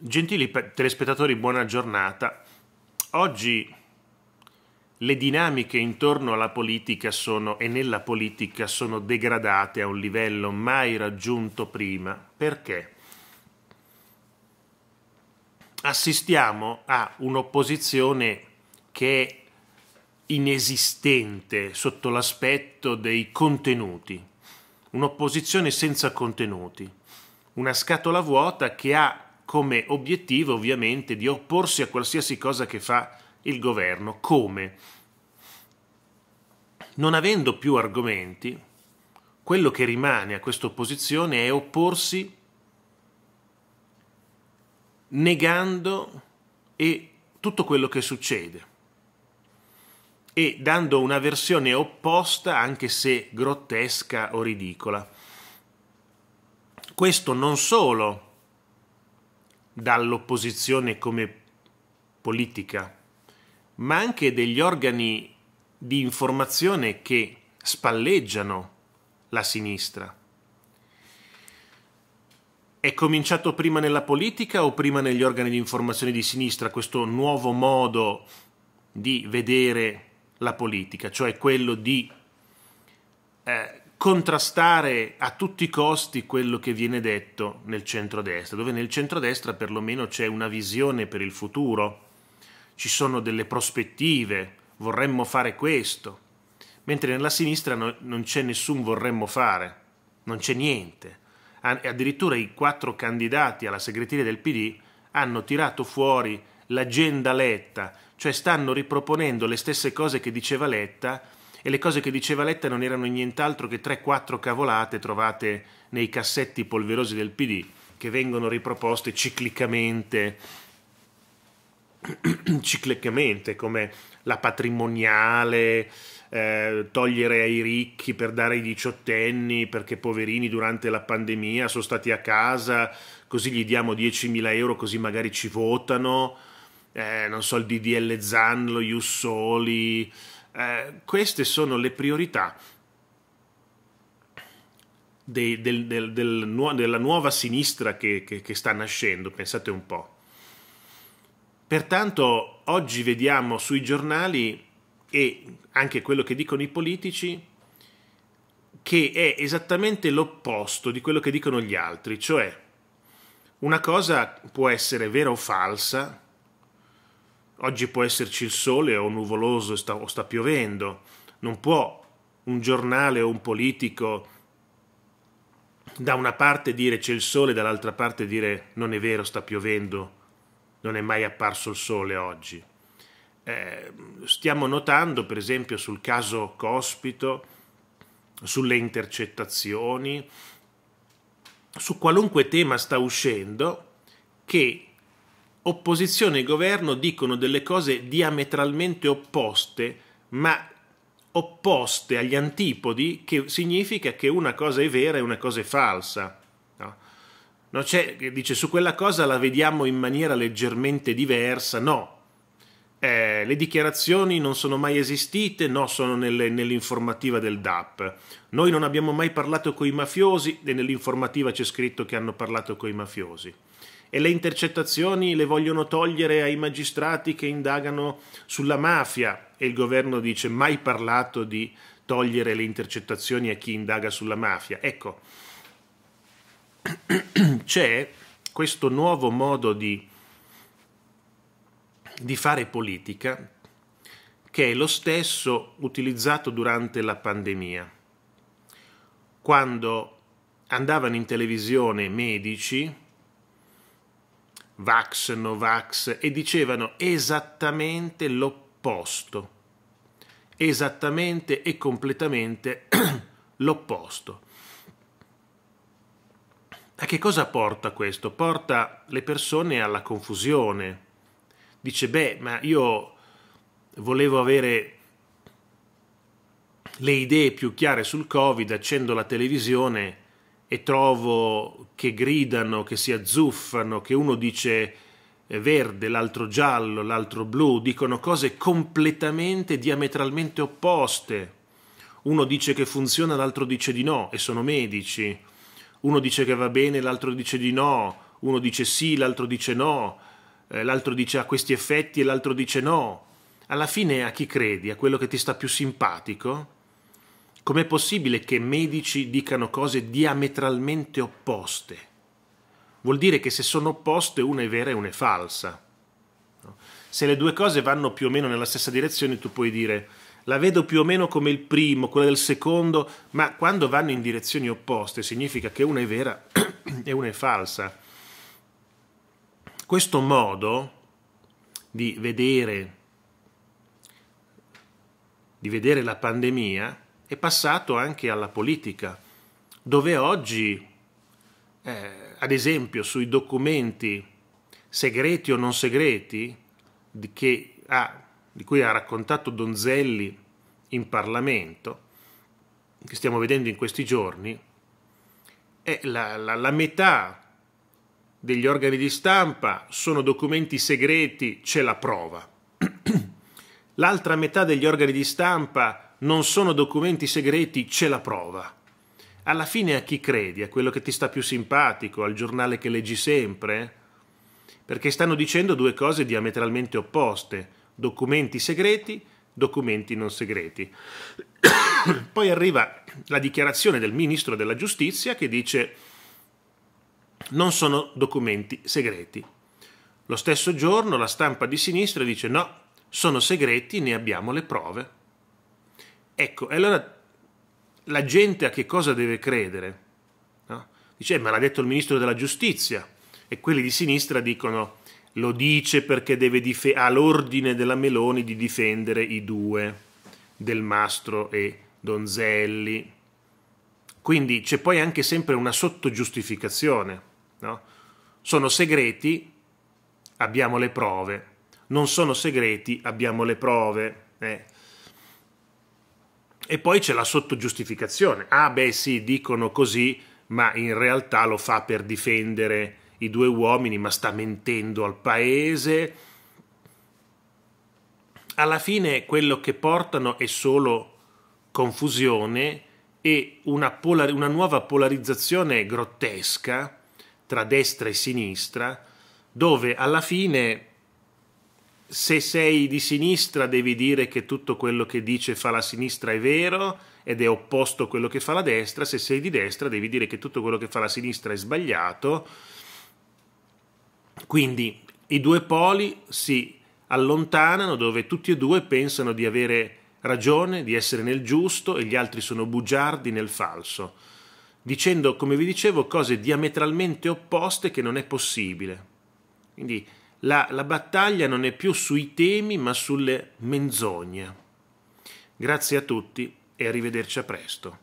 Gentili telespettatori, buona giornata. Oggi le dinamiche intorno alla politica sono, e nella politica sono degradate a un livello mai raggiunto prima. Perché? Assistiamo a un'opposizione che è inesistente sotto l'aspetto dei contenuti, un'opposizione senza contenuti, una scatola vuota che ha come obiettivo ovviamente di opporsi a qualsiasi cosa che fa il governo. Come? Non avendo più argomenti, quello che rimane a questa opposizione è opporsi negando e tutto quello che succede e dando una versione opposta anche se grottesca o ridicola. Questo non solo dall'opposizione come politica, ma anche degli organi di informazione che spalleggiano la sinistra. È cominciato prima nella politica o prima negli organi di informazione di sinistra questo nuovo modo di vedere la politica, cioè quello di eh, contrastare a tutti i costi quello che viene detto nel centrodestra, dove nel centrodestra perlomeno c'è una visione per il futuro, ci sono delle prospettive, vorremmo fare questo, mentre nella sinistra no, non c'è nessun vorremmo fare, non c'è niente. Addirittura i quattro candidati alla segreteria del PD hanno tirato fuori l'agenda Letta, cioè stanno riproponendo le stesse cose che diceva Letta, e le cose che diceva Letta non erano nient'altro che 3-4 cavolate trovate nei cassetti polverosi del PD che vengono riproposte ciclicamente, ciclicamente come la patrimoniale, eh, togliere ai ricchi per dare ai diciottenni perché poverini durante la pandemia sono stati a casa, così gli diamo 10.000 euro così magari ci votano, eh, non so il DDL Zan, lo Jussoli, eh, queste sono le priorità dei, del, del, del, della nuova sinistra che, che, che sta nascendo, pensate un po'. Pertanto oggi vediamo sui giornali e anche quello che dicono i politici che è esattamente l'opposto di quello che dicono gli altri, cioè una cosa può essere vera o falsa, Oggi può esserci il sole o nuvoloso sta, o sta piovendo. Non può un giornale o un politico da una parte dire c'è il sole, dall'altra parte dire non è vero, sta piovendo, non è mai apparso il sole oggi. Eh, stiamo notando, per esempio, sul caso Cospito, sulle intercettazioni, su qualunque tema sta uscendo, che opposizione e governo dicono delle cose diametralmente opposte, ma opposte agli antipodi, che significa che una cosa è vera e una cosa è falsa. No? c'è, dice su quella cosa la vediamo in maniera leggermente diversa, no. Eh, le dichiarazioni non sono mai esistite, no, sono nelle, nell'informativa del DAP. Noi non abbiamo mai parlato con i mafiosi e nell'informativa c'è scritto che hanno parlato con i mafiosi e le intercettazioni le vogliono togliere ai magistrati che indagano sulla mafia e il governo dice mai parlato di togliere le intercettazioni a chi indaga sulla mafia. Ecco, c'è questo nuovo modo di, di fare politica che è lo stesso utilizzato durante la pandemia, quando andavano in televisione medici vax, no vax, e dicevano esattamente l'opposto, esattamente e completamente l'opposto. A che cosa porta questo? Porta le persone alla confusione. Dice, beh, ma io volevo avere le idee più chiare sul Covid, accendo la televisione, e trovo che gridano, che si azzuffano, che uno dice eh, verde, l'altro giallo, l'altro blu, dicono cose completamente diametralmente opposte. Uno dice che funziona, l'altro dice di no, e sono medici. Uno dice che va bene, l'altro dice di no. Uno dice sì, l'altro dice no. Eh, l'altro dice ha questi effetti e l'altro dice no. Alla fine a chi credi? A quello che ti sta più simpatico? Com'è possibile che medici dicano cose diametralmente opposte? Vuol dire che se sono opposte una è vera e una è falsa. Se le due cose vanno più o meno nella stessa direzione, tu puoi dire la vedo più o meno come il primo, quella del secondo, ma quando vanno in direzioni opposte significa che una è vera e una è falsa. Questo modo di vedere, di vedere la pandemia è passato anche alla politica, dove oggi, eh, ad esempio, sui documenti segreti o non segreti di, ha, di cui ha raccontato Donzelli in Parlamento, che stiamo vedendo in questi giorni, è la, la, la metà degli organi di stampa sono documenti segreti, c'è la prova. L'altra metà degli organi di stampa non sono documenti segreti, c'è la prova. Alla fine a chi credi? A quello che ti sta più simpatico, al giornale che leggi sempre? Perché stanno dicendo due cose diametralmente opposte, documenti segreti, documenti non segreti. Poi arriva la dichiarazione del ministro della giustizia che dice non sono documenti segreti. Lo stesso giorno la stampa di sinistra dice no, sono segreti, ne abbiamo le prove. Ecco, e allora la gente a che cosa deve credere? No? Dice, eh, ma l'ha detto il ministro della giustizia. E quelli di sinistra dicono, lo dice perché dif- ha l'ordine della Meloni di difendere i due, Del Mastro e Donzelli. Quindi c'è poi anche sempre una sottogiustificazione. No? Sono segreti, abbiamo le prove. Non sono segreti, abbiamo le prove. Eh e poi c'è la sottogiustificazione. Ah beh sì, dicono così, ma in realtà lo fa per difendere i due uomini, ma sta mentendo al paese. Alla fine quello che portano è solo confusione e una, polar- una nuova polarizzazione grottesca tra destra e sinistra, dove alla fine se sei di sinistra devi dire che tutto quello che dice fa la sinistra è vero ed è opposto a quello che fa la destra, se sei di destra devi dire che tutto quello che fa la sinistra è sbagliato. Quindi i due poli si allontanano dove tutti e due pensano di avere ragione, di essere nel giusto e gli altri sono bugiardi nel falso, dicendo, come vi dicevo, cose diametralmente opposte che non è possibile. Quindi la, la, battaglia non è più sui temi ma sulle menzogne. Grazie a tutti e arrivederci a presto.